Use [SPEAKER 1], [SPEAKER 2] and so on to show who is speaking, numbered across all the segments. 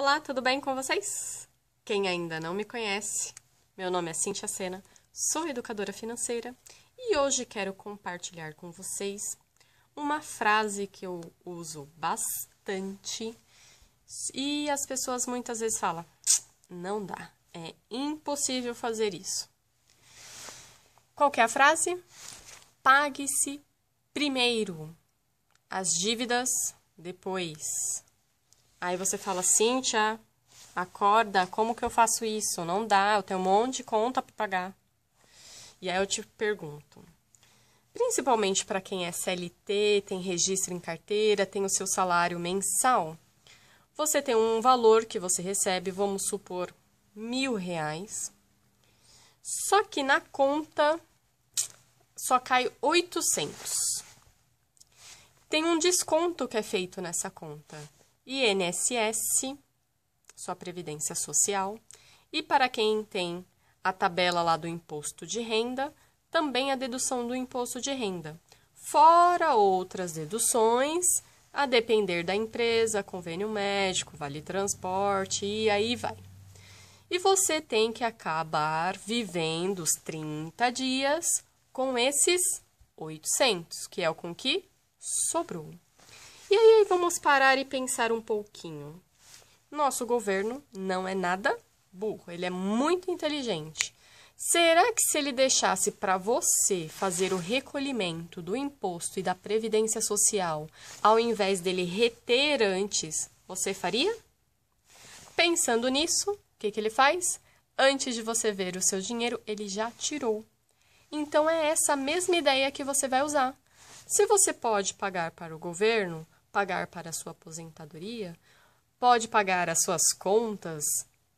[SPEAKER 1] Olá, tudo bem com vocês? Quem ainda não me conhece, meu nome é Cintia Sena, sou educadora financeira e hoje quero compartilhar com vocês uma frase que eu uso bastante e as pessoas muitas vezes falam: não dá, é impossível fazer isso. Qual é a frase? Pague-se primeiro, as dívidas depois. Aí você fala, Cíntia, acorda, como que eu faço isso? Não dá, eu tenho um monte de conta para pagar. E aí eu te pergunto, principalmente para quem é CLT, tem registro em carteira, tem o seu salário mensal, você tem um valor que você recebe, vamos supor, mil reais. Só que na conta só cai 800. Tem um desconto que é feito nessa conta. INSS, sua previdência social, e para quem tem a tabela lá do imposto de renda, também a dedução do imposto de renda, fora outras deduções, a depender da empresa, convênio médico, vale transporte e aí vai. E você tem que acabar vivendo os 30 dias com esses 800, que é o com que sobrou. E aí vamos parar e pensar um pouquinho. Nosso governo não é nada burro, ele é muito inteligente. Será que se ele deixasse para você fazer o recolhimento do imposto e da previdência social, ao invés dele reter antes, você faria? Pensando nisso, o que, que ele faz? Antes de você ver o seu dinheiro, ele já tirou. Então é essa mesma ideia que você vai usar. Se você pode pagar para o governo, pagar para a sua aposentadoria, pode pagar as suas contas,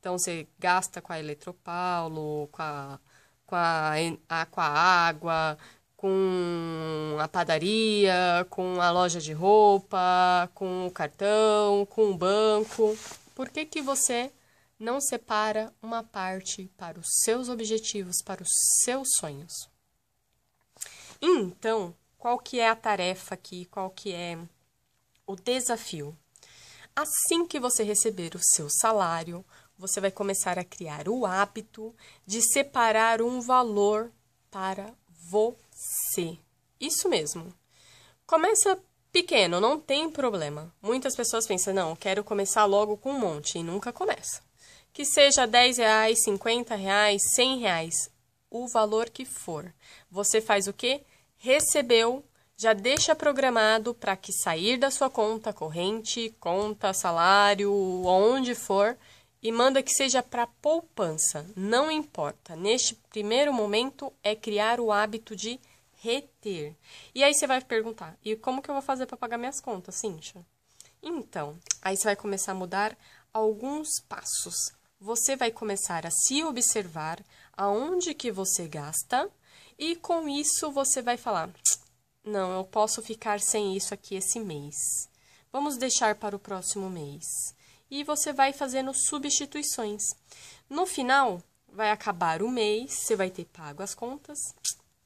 [SPEAKER 1] então você gasta com a Eletropaulo, com a, com a, a, com a água, com a padaria, com a loja de roupa, com o cartão, com o banco. Por que, que você não separa uma parte para os seus objetivos, para os seus sonhos? Então, qual que é a tarefa aqui? Qual que é o desafio. Assim que você receber o seu salário, você vai começar a criar o hábito de separar um valor para você. Isso mesmo. Começa pequeno, não tem problema. Muitas pessoas pensam, não, quero começar logo com um monte e nunca começa. Que seja 10 reais, 50 reais, 100 reais, o valor que for. Você faz o que? Recebeu, já deixa programado para que sair da sua conta corrente, conta, salário, onde for, e manda que seja para poupança, não importa. Neste primeiro momento é criar o hábito de reter. E aí você vai perguntar: "E como que eu vou fazer para pagar minhas contas, Cintia?" Então, aí você vai começar a mudar alguns passos. Você vai começar a se observar aonde que você gasta e com isso você vai falar: não, eu posso ficar sem isso aqui esse mês. Vamos deixar para o próximo mês. E você vai fazendo substituições. No final, vai acabar o mês, você vai ter pago as contas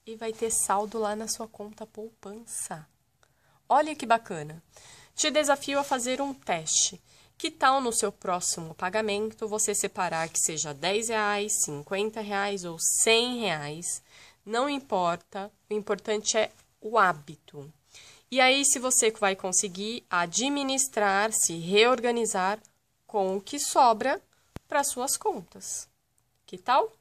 [SPEAKER 1] e vai ter saldo lá na sua conta poupança. Olha que bacana. Te desafio a fazer um teste. Que tal no seu próximo pagamento você separar que seja 10 reais, 50 reais ou 100 reais? Não importa, o importante é o hábito. E aí, se você vai conseguir administrar, se reorganizar com o que sobra para suas contas. Que tal?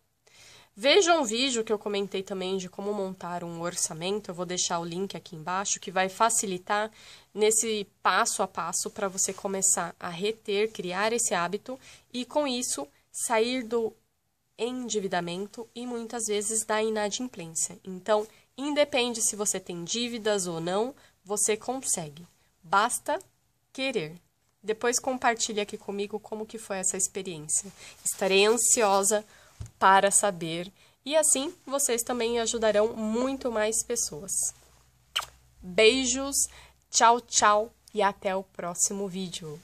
[SPEAKER 1] Veja um vídeo que eu comentei também de como montar um orçamento. Eu vou deixar o link aqui embaixo que vai facilitar nesse passo a passo para você começar a reter, criar esse hábito e com isso sair do endividamento e muitas vezes da inadimplência. Então, Independe se você tem dívidas ou não, você consegue. Basta querer. Depois compartilhe aqui comigo como que foi essa experiência. Estarei ansiosa para saber e assim vocês também ajudarão muito mais pessoas. Beijos, tchau, tchau e até o próximo vídeo.